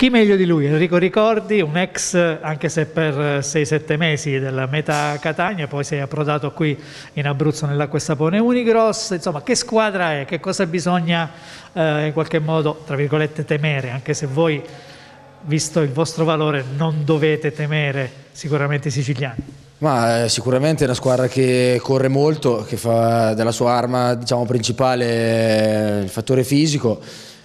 Chi meglio di lui? Enrico Ricordi, un ex, anche se per 6-7 eh, mesi, della metà Catania, poi si è approdato qui in Abruzzo nella Questa Pone Unigross. Insomma, che squadra è? Che cosa bisogna eh, in qualche modo, tra virgolette, temere? Anche se voi, visto il vostro valore, non dovete temere sicuramente i siciliani. Ma eh, sicuramente è una squadra che corre molto, che fa della sua arma diciamo, principale eh, il fattore fisico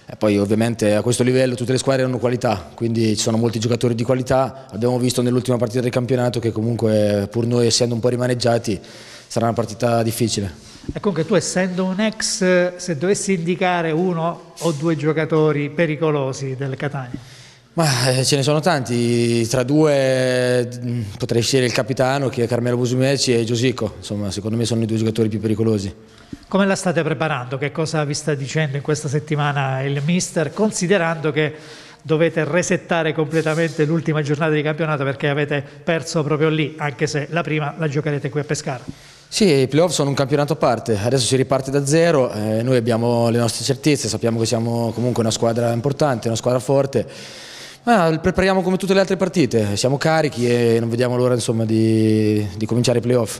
e poi ovviamente a questo livello tutte le squadre hanno qualità, quindi ci sono molti giocatori di qualità, abbiamo visto nell'ultima partita del campionato che comunque pur noi essendo un po' rimaneggiati sarà una partita difficile. E comunque tu essendo un ex, se dovessi indicare uno o due giocatori pericolosi del Catania? Ma eh, ce ne sono tanti, tra due mm, potrei scegliere il capitano che è Carmelo Busumeci e Giusico, insomma secondo me sono i due giocatori più pericolosi. Come la state preparando? Che cosa vi sta dicendo in questa settimana il mister? Considerando che dovete resettare completamente l'ultima giornata di campionato perché avete perso proprio lì, anche se la prima la giocherete qui a Pescara. Sì, i playoff sono un campionato a parte, adesso si riparte da zero, eh, noi abbiamo le nostre certezze, sappiamo che siamo comunque una squadra importante, una squadra forte Ah, prepariamo come tutte le altre partite, siamo carichi e non vediamo l'ora di, di cominciare i playoff.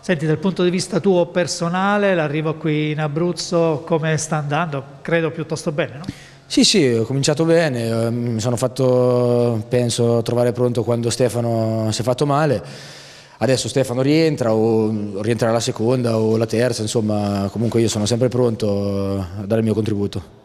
Senti, dal punto di vista tuo personale, l'arrivo qui in Abruzzo come sta andando? Credo piuttosto bene, no? Sì, sì, ho cominciato bene, ehm, mi sono fatto, penso, trovare pronto quando Stefano si è fatto male. Adesso Stefano rientra o rientrerà la seconda o la terza, insomma, comunque io sono sempre pronto a dare il mio contributo.